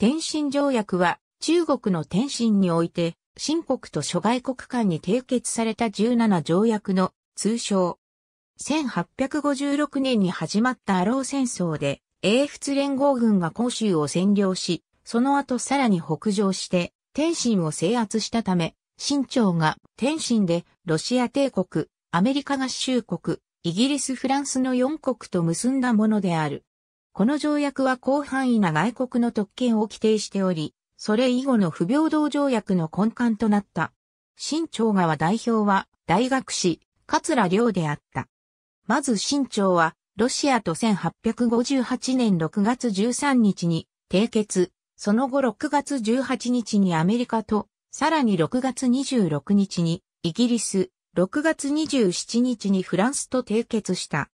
天津条約は中国の天津において、新国と諸外国間に締結された17条約の通称。1856年に始まったアロー戦争で、英仏連合軍が広州を占領し、その後さらに北上して、天津を制圧したため、清朝が天津でロシア帝国、アメリカ合衆国、イギリス・フランスの4国と結んだものである。この条約は広範囲な外国の特権を規定しており、それ以後の不平等条約の根幹となった。新潮川代表は大学士、桂良であった。まず新潮は、ロシアと1858年6月13日に締結、その後6月18日にアメリカと、さらに6月26日にイギリス、6月27日にフランスと締結した。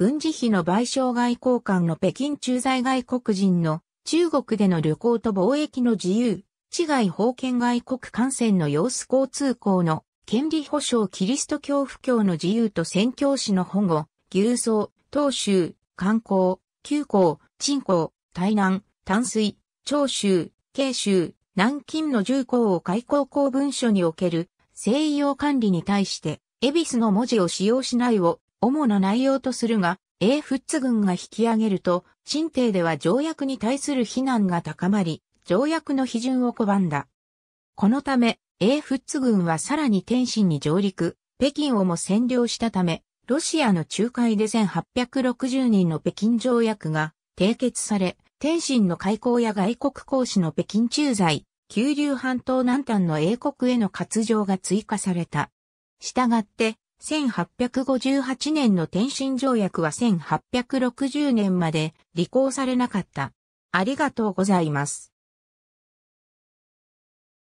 軍事費の賠償外交官の北京駐在外国人の中国での旅行と貿易の自由、地外法権外国感染の様子交通校の権利保障キリスト教布教の自由と宣教師の保護、牛装、東州、観光、旧港、鎮港、台南、淡水、長州、慶州、南京の重工を開港公文書における西洋管理に対して、恵比寿の文字を使用しないを主な内容とするが、英ツ軍が引き上げると、新帝では条約に対する非難が高まり、条約の批准を拒んだ。このため、英ツ軍はさらに天津に上陸、北京をも占領したため、ロシアの仲介で1860人の北京条約が締結され、天津の開港や外国公使の北京駐在、九流半島南端の英国への割譲が追加された。したがって、1858年の天津条約は1860年まで履行されなかった。ありがとうございます。